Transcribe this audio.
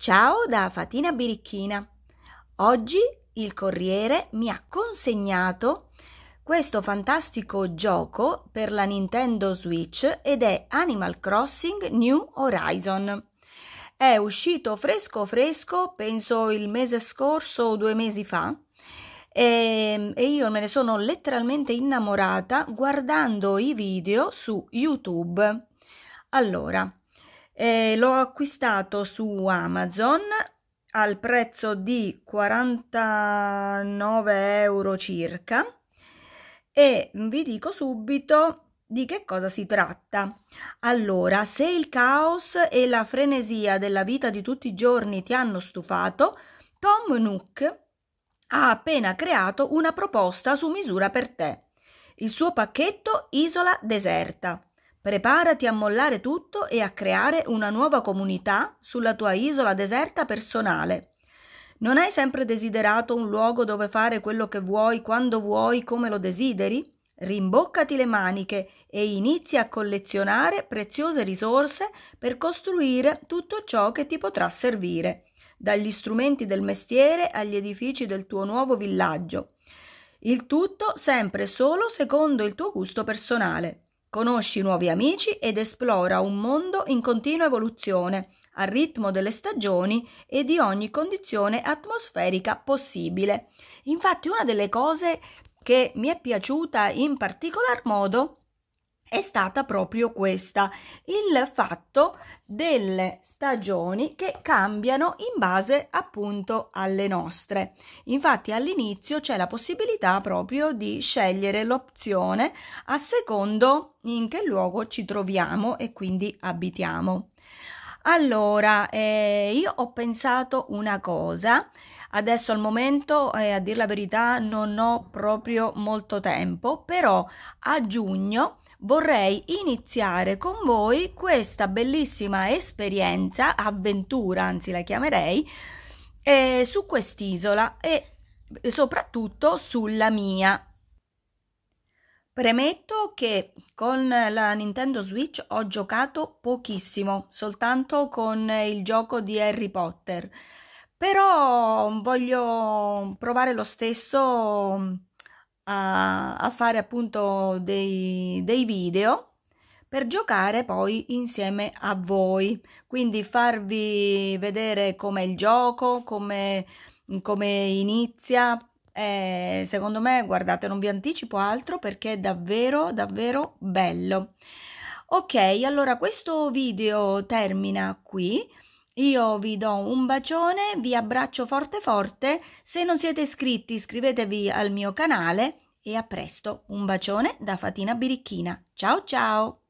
Ciao da Fatina Birichina. Oggi il Corriere mi ha consegnato questo fantastico gioco per la Nintendo Switch ed è Animal Crossing New Horizon. È uscito fresco fresco, penso il mese scorso o due mesi fa. E, ehm, e io me ne sono letteralmente innamorata guardando i video su YouTube. Allora, eh, l'ho acquistato su Amazon al prezzo di 49 euro circa e vi dico subito di che cosa si tratta? Allora, se il caos e la frenesia della vita di tutti i giorni ti hanno stufato, Tom Nook ha appena creato una proposta su misura per te, il suo pacchetto Isola Deserta. Preparati a mollare tutto e a creare una nuova comunità sulla tua isola deserta personale. Non hai sempre desiderato un luogo dove fare quello che vuoi, quando vuoi, come lo desideri? Rimboccati le maniche e inizia a collezionare preziose risorse per costruire tutto ciò che ti potrà servire, dagli strumenti del mestiere agli edifici del tuo nuovo villaggio. Il tutto sempre solo secondo il tuo gusto personale. Conosci nuovi amici ed esplora un mondo in continua evoluzione, al ritmo delle stagioni e di ogni condizione atmosferica possibile. Infatti una delle cose che mi è piaciuta in particolar modo è stata proprio questa, il fatto delle stagioni che cambiano in base appunto alle nostre. Infatti all'inizio c'è la possibilità proprio di scegliere l'opzione a secondo in che luogo ci troviamo e quindi abitiamo. Allora, eh, io ho pensato una cosa, adesso al momento, eh, a dire la verità, non ho proprio molto tempo, però a giugno vorrei iniziare con voi questa bellissima esperienza, avventura anzi la chiamerei, eh, su quest'isola e soprattutto sulla mia. Premetto che con la Nintendo Switch ho giocato pochissimo, soltanto con il gioco di Harry Potter, però voglio provare lo stesso a, a fare appunto dei, dei video per giocare poi insieme a voi, quindi farvi vedere com'è il gioco, come, come inizia. Eh, secondo me, guardate, non vi anticipo altro perché è davvero, davvero bello. Ok, allora questo video termina qui. Io vi do un bacione, vi abbraccio forte forte. Se non siete iscritti, iscrivetevi al mio canale e a presto. Un bacione da Fatina Birichina. Ciao ciao!